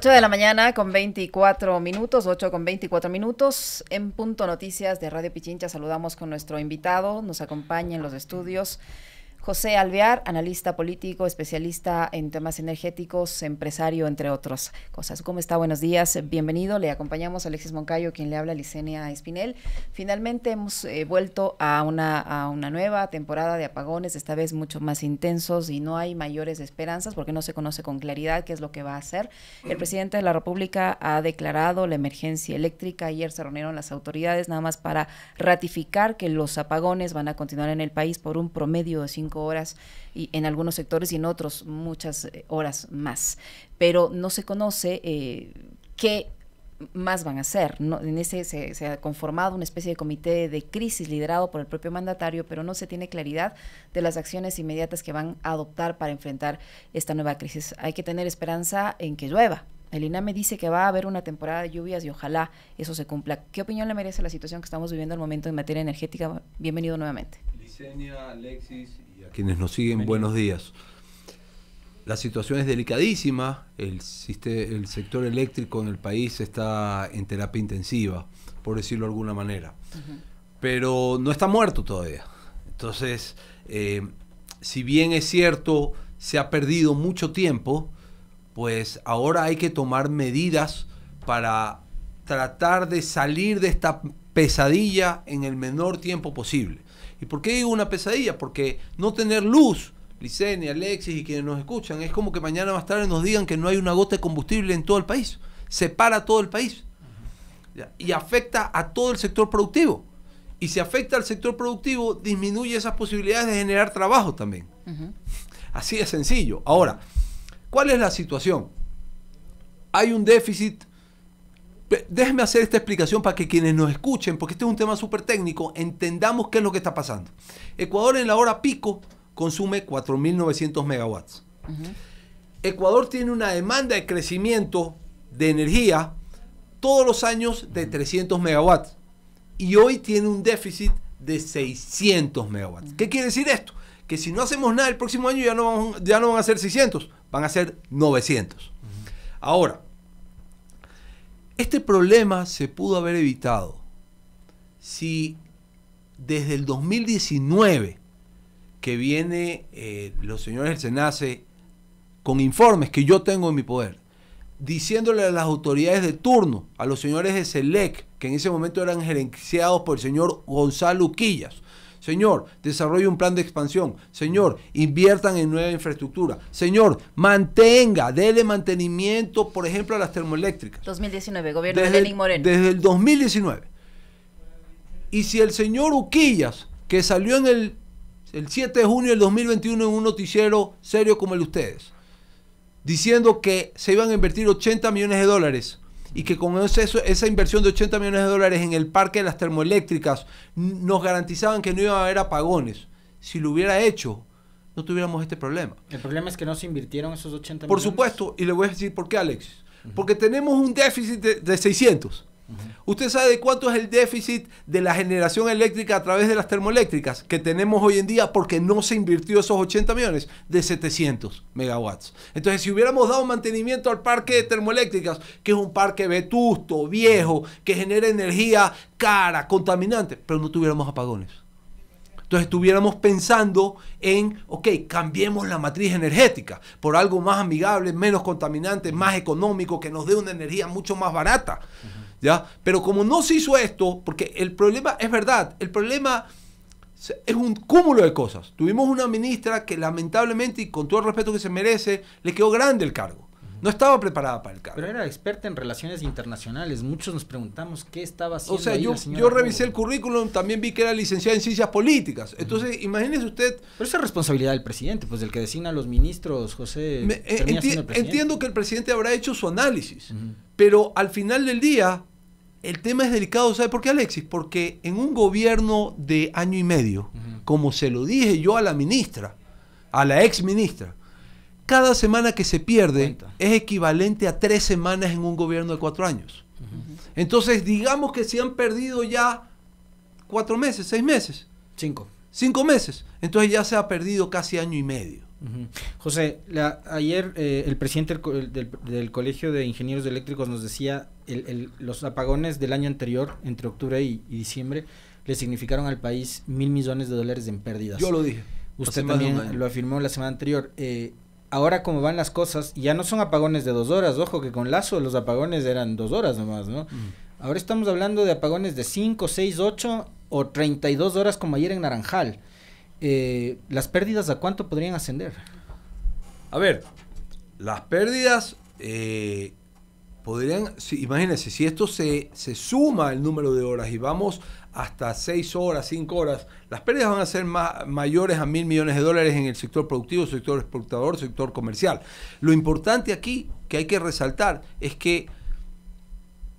8 de la mañana con 24 minutos, 8 con 24 minutos, en Punto Noticias de Radio Pichincha saludamos con nuestro invitado, nos acompaña en los estudios José Alvear, analista político, especialista en temas energéticos, empresario, entre otras cosas. ¿Cómo está? Buenos días, bienvenido. Le acompañamos a Alexis Moncayo, quien le habla, Licenia Espinel. Finalmente hemos eh, vuelto a una, a una nueva temporada de apagones, esta vez mucho más intensos y no hay mayores esperanzas porque no se conoce con claridad qué es lo que va a hacer. El presidente de la República ha declarado la emergencia eléctrica. Ayer se reunieron las autoridades nada más para ratificar que los apagones van a continuar en el país por un promedio de cinco horas y en algunos sectores y en otros muchas eh, horas más. Pero no se conoce eh, qué más van a hacer. No, en ese se, ha conformado una especie de comité de crisis liderado por el propio mandatario, pero no se tiene claridad de las acciones inmediatas que van a adoptar para enfrentar esta nueva crisis. Hay que tener esperanza en que llueva. El INAME dice que va a haber una temporada de lluvias y ojalá eso se cumpla. ¿Qué opinión le merece la situación que estamos viviendo el momento en materia energética? Bienvenido nuevamente. Alexis a quienes nos siguen, buenos días. La situación es delicadísima, el, sector eléctrico en el país está en terapia intensiva, por decirlo de alguna manera. Pero no está muerto todavía. Entonces, eh, si bien es cierto, se ha perdido mucho tiempo, pues ahora hay que tomar medidas para tratar de salir de esta pesadilla en el menor tiempo posible. ¿Y por qué digo una pesadilla? Porque no tener luz, Licenia, Alexis y quienes nos escuchan, es como que mañana más tarde nos digan que no hay una gota de combustible en todo el país. Se para todo el país. Y afecta a todo el sector productivo. Y si afecta al sector productivo, disminuye esas posibilidades de generar trabajo también. Así de sencillo. Ahora, ¿cuál es la situación? Hay un déficit Déjenme hacer esta explicación para que quienes nos escuchen, porque este es un tema súper técnico, entendamos qué es lo que está pasando. Ecuador en la hora pico consume 4.900 megawatts. Ecuador tiene una demanda de crecimiento de energía todos los años de 300 megawatts y hoy tiene un déficit de 600 megawatts. ¿Qué quiere decir esto? Que si no hacemos nada el próximo año ya no, ya no van a ser 600, van a ser 900. Ahora, este problema se pudo haber evitado si desde el 2019 que viene eh, los señores del SENACE con informes que yo tengo en mi poder, diciéndole a las autoridades de turno, a los señores de SELEC, que en ese momento eran gerenciados por el señor Gonzalo Quillas, Señor, desarrolle un plan de expansión. Señor, inviertan en nueva infraestructura. Señor, mantenga, déle mantenimiento, por ejemplo, a las termoeléctricas. 2019, gobierno de Lenín Moreno. Desde el 2019. Y si el señor Uquillas, que salió en el, el 7 de junio del 2021 en un noticiero serio como el de ustedes, diciendo que se iban a invertir 80 millones de dólares y que con esa inversión de 80 millones de dólares en el parque de las termoeléctricas nos garantizaban que no iba a haber apagones. Si lo hubiera hecho, no tuviéramos este problema. El problema es que no se invirtieron esos 80 millones. Por supuesto, y le voy a decir por qué, Alexis. Porque tenemos un déficit de 600. ¿Usted sabe de cuánto es el déficit de la generación eléctrica a través de las termoeléctricas que tenemos hoy en día porque no se invirtió esos 80 millones? De 700 megawatts. Entonces, si hubiéramos dado mantenimiento al parque de termoeléctricas, que es un parque vetusto, viejo, que genera energía cara, contaminante, pero no tuviéramos apagones. Entonces estuviéramos pensando en, ok, cambiemos la matriz energética por algo más amigable, menos contaminante, más económico, que nos dé una energía mucho más barata. Pero como no se hizo esto, porque el problema, es verdad, el problema es un cúmulo de cosas. Tuvimos una ministra que lamentablemente, y con todo el respeto que se merece, le quedó grande el cargo. No estaba preparada para el cargo. Pero era experta en relaciones internacionales. Muchos nos preguntamos qué estaba haciendo. O sea, yo, yo revisé el currículum, también vi que era licenciada en ciencias políticas. Entonces, imagínese usted. Pero esa es responsabilidad del presidente, pues del que designa a los ministros, José. Eh, entiendo que el presidente habrá hecho su análisis, pero al final del día, el tema es delicado, ¿sabe por qué, Alexis? Porque en un gobierno de año y medio, como se lo dije yo a la ministra, a la ex ministra, cada semana que se pierde es equivalente a tres semanas en un gobierno de cuatro años. Entonces, digamos que se han perdido ya cuatro meses, seis meses. Cinco. Cinco meses. Entonces ya se ha perdido casi año y medio. José, la, ayer eh, el presidente del, Colegio de Ingenieros Eléctricos nos decía el, los apagones del año anterior, entre octubre y, diciembre, le significaron al país mil millones de dólares en pérdidas. Yo lo dije. Usted también lo afirmó la semana anterior. Eh, ahora como van las cosas, ya no son apagones de dos horas, ojo que con Lazo los apagones eran dos horas nomás, ¿no? Ahora estamos hablando de apagones de cinco, seis, ocho o 32 horas como ayer en Naranjal. Eh, ¿las pérdidas a cuánto podrían ascender? A ver, las pérdidas eh, podrían, imagínense, si esto se, suma el número de horas y vamos hasta 6 horas, 5 horas, las pérdidas van a ser más, mayores a mil millones de dólares en el sector productivo, sector exportador, sector comercial. Lo importante aquí que hay que resaltar es que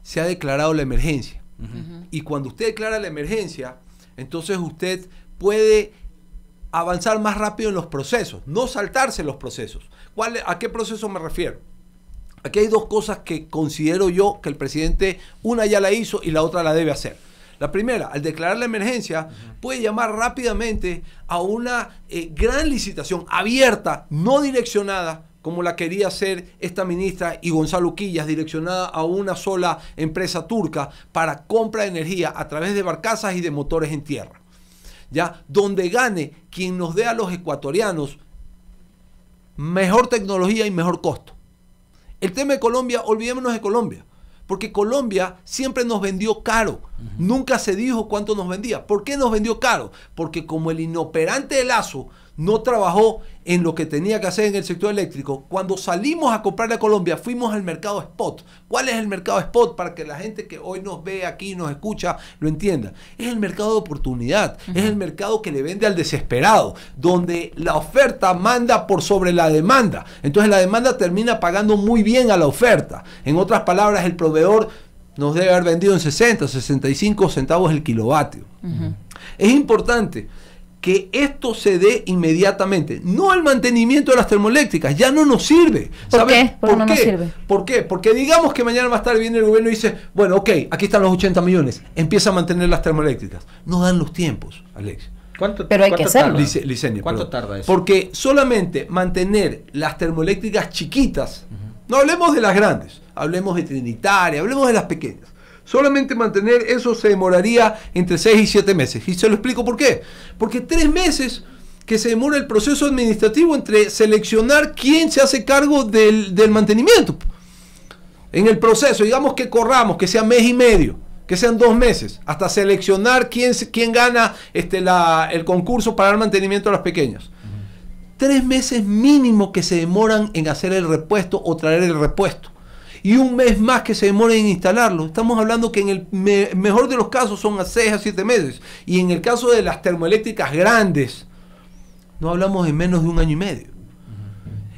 se ha declarado la emergencia. Y cuando usted declara la emergencia, entonces usted puede avanzar más rápido en los procesos, no saltarse los procesos. ¿A qué proceso me refiero? Aquí hay dos cosas que considero yo que el presidente, una ya la hizo y la otra la debe hacer. La primera, al declarar la emergencia, puede llamar rápidamente a una eh, gran licitación abierta, no direccionada, como la quería hacer esta ministra y Gonzalo Quillas, direccionada a una sola empresa turca para compra de energía a través de barcazas y de motores en tierra. ¿ya? Donde gane quien nos dé a los ecuatorianos mejor tecnología y mejor costo. El tema de Colombia, olvidémonos de Colombia, porque Colombia siempre nos vendió caro. Nunca se dijo cuánto nos vendía. ¿Por qué nos vendió caro? Porque como el inoperante de Lazo no trabajó en lo que tenía que hacer en el sector eléctrico. Cuando salimos a comprar a Colombia, fuimos al mercado spot. ¿Cuál es el mercado spot? Para que la gente que hoy nos ve aquí, nos escucha, lo entienda. Es el mercado de oportunidad, es el mercado que le vende al desesperado, donde la oferta manda por sobre la demanda. Entonces la demanda termina pagando muy bien a la oferta. En otras palabras, el proveedor nos debe haber vendido en 60, 65 centavos el kilovatio. Es importante que esto se dé inmediatamente, no al mantenimiento de las termoeléctricas, ya no nos sirve. ¿Por qué? Porque digamos que mañana más tarde viene el gobierno y dice, bueno, ok, aquí están los 80 millones, empieza a mantener las termoeléctricas. No dan los tiempos, Alex. ¿Cuánto, pero hay que hacerlo. Tarda? ¿Cuánto tarda eso? Porque solamente mantener las termoeléctricas chiquitas, no hablemos de las grandes, hablemos de Trinitaria, hablemos de las pequeñas Solamente mantener eso se demoraría entre 6 y 7 meses. Y se lo explico por qué. Porque 3 meses que se demora el proceso administrativo entre seleccionar quién se hace cargo del, mantenimiento. En el proceso, digamos que corramos, que sea mes y medio, que sean dos meses, hasta seleccionar quién, gana este, el concurso para el mantenimiento de las pequeñas. Tres meses mínimo que se demoran en hacer el repuesto o traer el repuesto y un mes más que se demore en instalarlo. Estamos hablando que en el mejor de los casos son a 6 a 7 meses. Y en el caso de las termoeléctricas grandes, no hablamos de menos de un año y medio.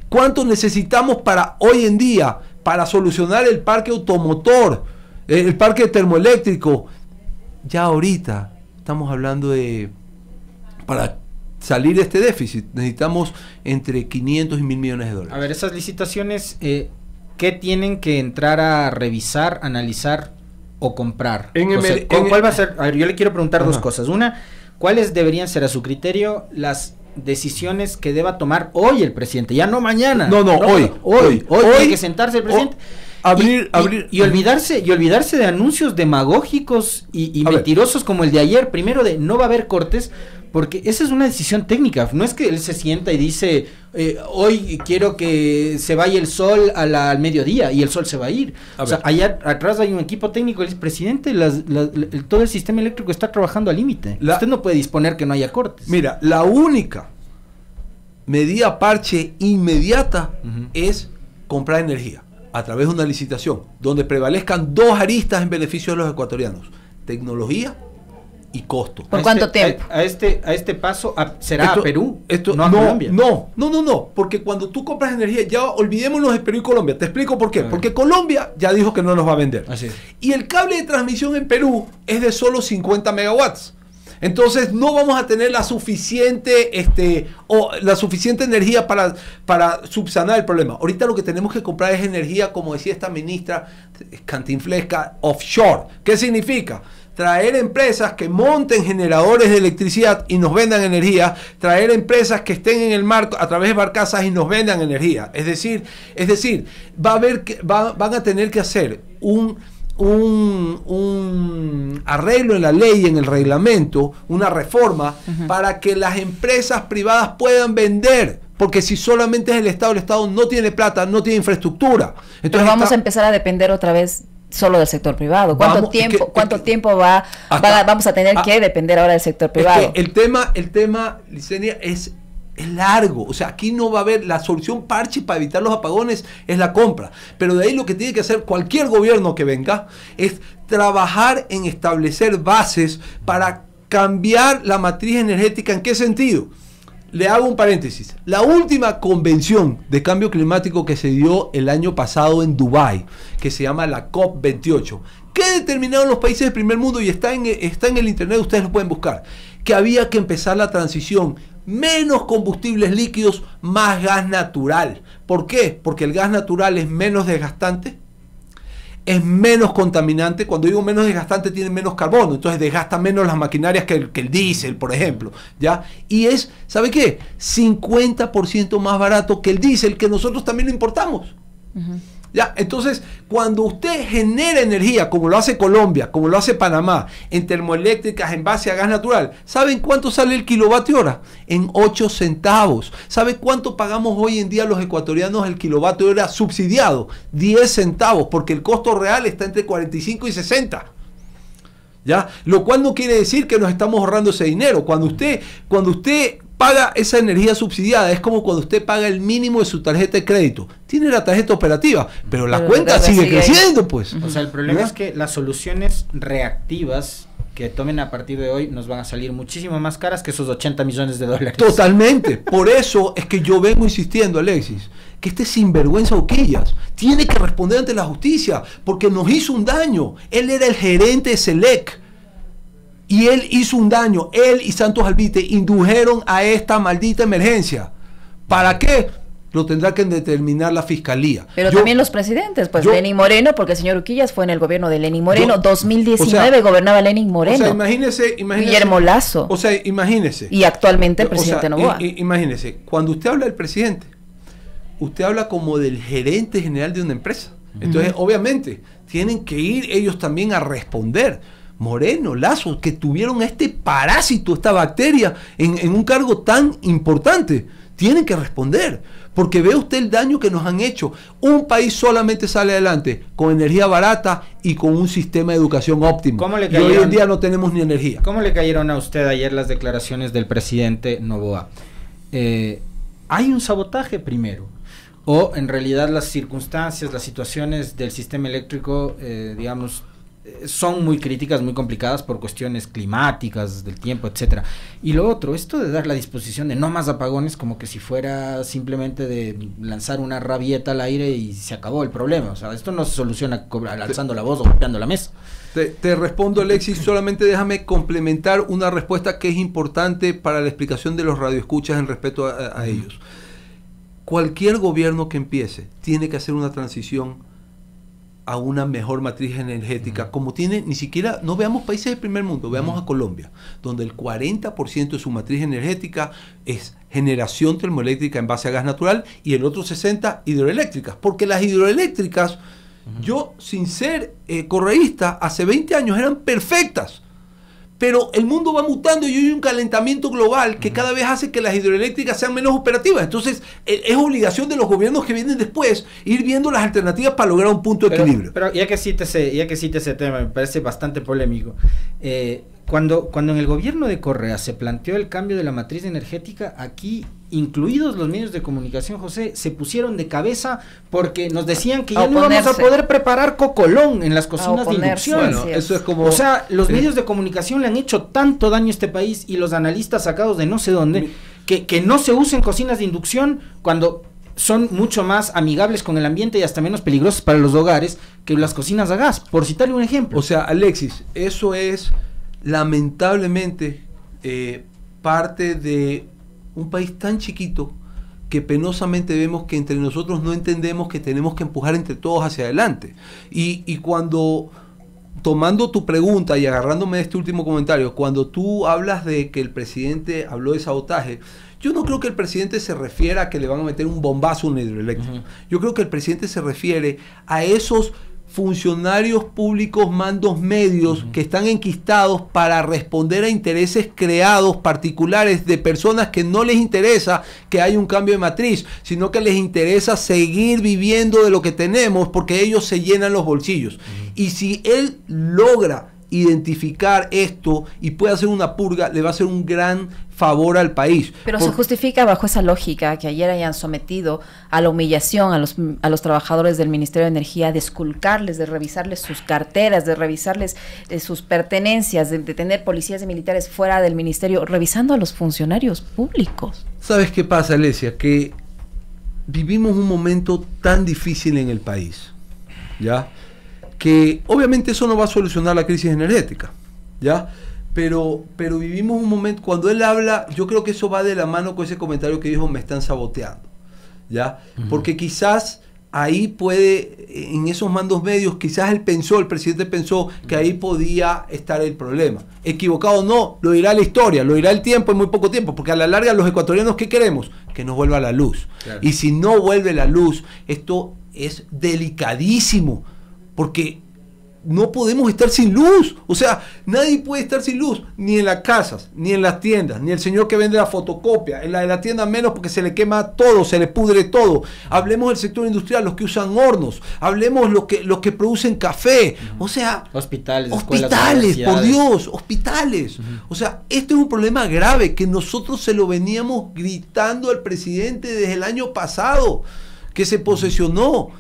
¿Cuánto necesitamos para hoy en día, para solucionar el parque automotor, eh, el parque termoeléctrico? Ya ahorita estamos hablando de, para salir de este déficit, necesitamos entre 500 y 1000 millones de dólares. A ver, esas licitaciones... Eh, ¿qué tienen que entrar a revisar, analizar o comprar? En ¿Cuál va a ser? A ver, yo le quiero preguntar dos cosas. Una, ¿cuáles deberían ser a su criterio las decisiones que deba tomar hoy el presidente? Ya no mañana. No, no, hoy, hoy, hoy, hoy. que sentarse el presidente. abrir, y, abrir. Y, olvidarse, y olvidarse de anuncios demagógicos y, mentirosos como el de ayer. Primero de no va a haber cortes, porque esa es una decisión técnica. No es que él se sienta y dice, eh, hoy quiero que se vaya el sol al mediodía y el sol se va a ir. o sea, allá atrás hay un equipo técnico, el presidente, todo el sistema eléctrico está trabajando al límite. Usted no puede disponer que no haya cortes. Mira, la única medida parche inmediata es comprar energía a través de una licitación donde prevalezcan dos aristas en beneficio de los ecuatorianos, tecnología y costo. ¿Por este cuánto tiempo? A, este, a este paso será Perú, no no, No, no, no, porque cuando tú compras energía, ya olvidémonos de Perú y Colombia. Te explico por qué. Porque Colombia ya dijo que no nos va a vender. Y el cable de transmisión en Perú es de solo 50 megawatts. Entonces no vamos a tener la suficiente, este, o la suficiente energía para, para subsanar el problema. Ahorita lo que tenemos que comprar es energía, como decía esta ministra cantinflesca, offshore. ¿Qué significa? traer empresas que monten generadores de electricidad y nos vendan energía, traer empresas que estén en el mar a través de barcazas y nos vendan energía. Es decir, es decir, va a haber que, van a tener que hacer un, un, un, arreglo en la ley, en el reglamento, una reforma para que las empresas privadas puedan vender. Porque si solamente es el Estado, el Estado no tiene plata, no tiene infraestructura. Entonces vamos a empezar a depender otra vez solo del sector privado? ¿Cuánto tiempo, cuánto tiempo va, vamos a tener ah, que depender ahora del sector privado? el tema, el tema, Licenia, es largo, o sea, aquí no va a haber la solución parche para evitar los apagones es la compra, pero de ahí lo que tiene que hacer cualquier gobierno que venga es trabajar en establecer bases para cambiar la matriz energética, ¿en qué sentido? le hago un paréntesis. La última convención de cambio climático que se dio el año pasado en Dubái, que se llama la COP28, que determinaron los países del primer mundo y está en, está en el internet, ustedes lo pueden buscar, que había que empezar la transición menos combustibles líquidos, más gas natural. ¿Por qué? Porque el gas natural es menos desgastante, es menos contaminante. Cuando digo menos desgastante, tiene menos carbono. Entonces desgasta menos las maquinarias que el, que el diésel, por ejemplo. ¿ya? Y es, ¿sabe qué? 50% más barato que el diésel, que nosotros también lo importamos. ¿Ya? Entonces, cuando usted genera energía, como lo hace Colombia, como lo hace Panamá, en termoeléctricas, en base a gas natural, ¿saben cuánto sale el kilovatio hora? En 8 centavos. ¿Saben cuánto pagamos hoy en día los ecuatorianos el kilovatio hora subsidiado? 10 centavos, porque el costo real está entre 45 y 60. ¿Ya? Lo cual no quiere decir que nos estamos ahorrando ese dinero. Cuando usted, cuando usted paga esa energía subsidiada. Es como cuando usted paga el mínimo de su tarjeta de crédito. Tiene la tarjeta operativa, pero la cuenta sigue, creciendo, pues. O sea, el problema es que las soluciones reactivas que tomen a partir de hoy nos van a salir muchísimo más caras que esos 80 millones de dólares. Totalmente. Por eso es que yo vengo insistiendo, Alexis, que este sinvergüenza Oquillas tiene que responder ante la justicia porque nos hizo un daño. Él era el gerente de SELEC y él hizo un daño, él y Santos Albite indujeron a esta maldita emergencia. ¿Para qué? Lo tendrá que determinar la fiscalía. Pero también los presidentes, pues Lenín Moreno, porque el señor Uquillas fue en el gobierno de Lenín Moreno, 2019 gobernaba Lenín Moreno. O sea, imagínese, imagínese, Guillermo Lazo. O sea, imagínese. Y actualmente el presidente Novoa. imagínese, cuando usted habla del presidente, usted habla como del gerente general de una empresa. Entonces, obviamente, tienen que ir ellos también a responder. Moreno, Lazo, que tuvieron este parásito, esta bacteria en, un cargo tan importante. Tienen que responder, porque ve usted el daño que nos han hecho. Un país solamente sale adelante con energía barata y con un sistema de educación óptimo. y hoy en día no tenemos ni energía. ¿Cómo le cayeron a usted ayer las declaraciones del presidente Novoa? Eh, hay un sabotaje primero o en realidad las circunstancias, las situaciones del sistema eléctrico, eh, digamos, eh, son muy críticas, muy complicadas por cuestiones climáticas, del tiempo, etcétera. Y lo otro, esto de dar la disposición de no más apagones, como que si fuera simplemente de lanzar una rabieta al aire y se acabó el problema. O sea, esto no se soluciona alzando la voz o golpeando la mesa. Te, respondo, Alexis, solamente déjame complementar una respuesta que es importante para la explicación de los radioescuchas en respecto a ellos. Cualquier gobierno que empiece tiene que hacer una transición a una mejor matriz energética, como tiene ni siquiera, no veamos países del primer mundo, veamos a Colombia, donde el 40% de su matriz energética es generación termoeléctrica en base a gas natural y el otro 60% hidroeléctricas, porque las hidroeléctricas, yo sin ser eh, correísta, hace 20 años eran perfectas. Pero el mundo va mutando y hay un calentamiento global que cada vez hace que las hidroeléctricas sean menos operativas. Entonces, e-, es obligación de los gobiernos que vienen después ir viendo las alternativas para lograr un punto de equilibrio. Pero ya que, existe e-, ya que ese tema, me parece bastante polémico. Eh, cuando, cuando en el gobierno de Correa se planteó el cambio de la matriz energética, aquí incluidos los medios de comunicación, José, se pusieron de cabeza porque nos decían que ya no íbamos a poder preparar cocolón en las cocinas de inducción. eso es como... O sea, los medios de comunicación le han hecho tanto daño a este país y los analistas sacados de no sé dónde, que, que no se usen cocinas de inducción cuando son mucho más amigables con el ambiente y hasta menos peligrosas para los hogares que las cocinas a gas, por citarle un ejemplo. O sea, Alexis, eso es lamentablemente eh, parte de un país tan chiquito que penosamente vemos que entre nosotros no entendemos que tenemos que empujar entre todos hacia adelante. Y, cuando, tomando tu pregunta y agarrándome de este último comentario, cuando tú hablas de que el presidente habló de sabotaje, yo no creo que el presidente se refiera a que le van a meter un bombazo a un hidroeléctrico. Yo creo que el presidente se refiere a esos funcionarios públicos, mandos medios que están enquistados para responder a intereses creados particulares de personas que no les interesa que haya un cambio de matriz, sino que les interesa seguir viviendo de lo que tenemos porque ellos se llenan los bolsillos. Y si él logra identificar esto y puede hacer una purga, le va a hacer un gran favor al país. Pero se justifica bajo esa lógica que ayer hayan sometido a la humillación a los, a los trabajadores del Ministerio de Energía, de esculcarles, de revisarles sus carteras, de revisarles eh, sus pertenencias, de, de, tener policías y militares fuera del Ministerio, revisando a los funcionarios públicos. ¿Sabes qué pasa, Alesia? Que vivimos un momento tan difícil en el país, ¿ya? que obviamente eso no va a solucionar la crisis energética, ¿ya? Pero, pero vivimos un momento, cuando él habla, yo creo que eso va de la mano con ese comentario que dijo, me están saboteando, ¿ya? Porque quizás ahí puede, en esos mandos medios, quizás él pensó, el presidente pensó que ahí podía estar el problema. Equivocado no, lo dirá la historia, lo dirá el tiempo en muy poco tiempo, porque a la larga los ecuatorianos, ¿qué queremos? Que nos vuelva la luz. Y si no vuelve la luz, esto es delicadísimo porque no podemos estar sin luz. O sea, nadie puede estar sin luz, ni en las casas, ni en las tiendas, ni el señor que vende la fotocopia, en la de la tienda menos porque se le quema todo, se le pudre todo. Hablemos del sector industrial, los que usan hornos, hablemos los que, los que producen café, o sea... Hospitales. Hospitales, por Dios, hospitales. O sea, esto es un problema grave que nosotros se lo veníamos gritando al presidente desde el año pasado, que se posesionó.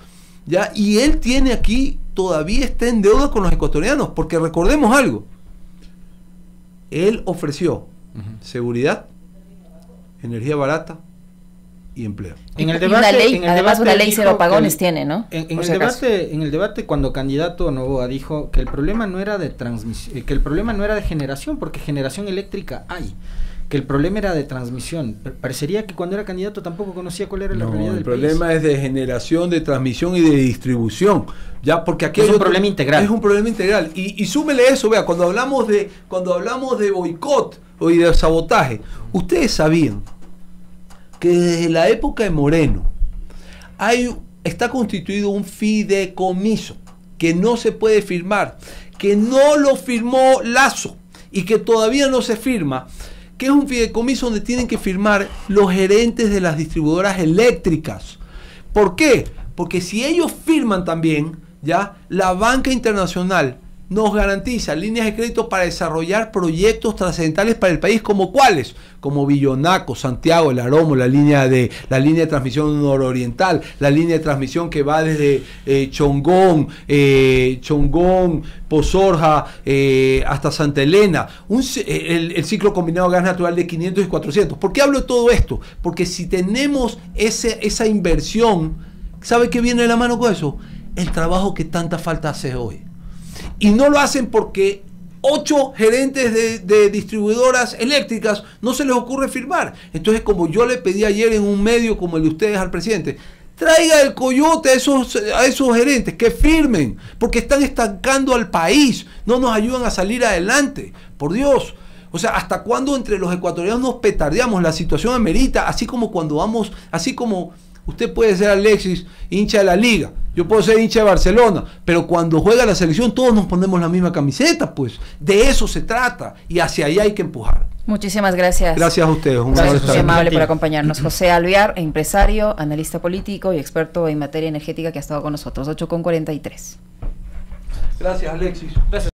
¿ya? Y él tiene aquí todavía está en deuda con los ecuatorianos, porque recordemos algo, él ofreció seguridad, energía barata y empleo. En el además debate una ley cero apagones tiene, ¿no? En, el debate, en el debate cuando candidato Novoa dijo que el problema no era de transmisión, eh, que el problema no era de generación, porque generación eléctrica hay que el problema era de transmisión. Parecería que cuando era candidato tampoco conocía cuál era la realidad del país. El problema es de generación, de transmisión y de distribución. Ya, porque aquí es un problema integral. Es un problema integral. Y, súmele eso, vea, cuando hablamos de, cuando hablamos de boicot o de sabotaje, ustedes sabían que desde la época de Moreno hay, está constituido un fideicomiso que no se puede firmar, que no lo firmó Lazo y que todavía no se firma es un fideicomiso donde tienen que firmar los gerentes de las distribuidoras eléctricas. ¿Por qué? Porque si ellos firman también, ya la banca internacional nos garantiza líneas de crédito para desarrollar proyectos trascendentales para el país, como cuáles, como Villonaco, Santiago, el Aromo, la línea de la línea de transmisión nororiental, la línea de transmisión que va desde eh, Chongón, eh, Chongón, Pozorja eh, hasta Santa Elena, el, ciclo combinado de gas natural de 500 y 400. ¿Por qué hablo de todo esto? Porque si tenemos ese, esa inversión, ¿sabe qué viene de la mano con eso? El trabajo que tanta falta hace hoy y no lo hacen porque ocho gerentes de, distribuidoras eléctricas no se les ocurre firmar. Entonces, como yo le pedí ayer en un medio como el de ustedes al presidente, traiga el coyote a esos, a esos gerentes que firmen, porque están estancando al país, no nos ayudan a salir adelante. Por Dios. O sea, ¿hasta cuándo entre los ecuatorianos nos petardeamos? La situación amerita, así como cuando vamos, así como Usted puede ser Alexis, hincha de la liga. Yo puedo ser hincha de Barcelona, pero cuando juega la selección todos nos ponemos la misma camiseta, pues. De eso se trata y hacia ahí hay que empujar. Muchísimas gracias. Gracias a ustedes. Un gracias, amable por acompañarnos. José Alviar empresario, analista político y experto en materia energética que ha estado con nosotros. 8 con 43. Gracias, Alexis. Gracias.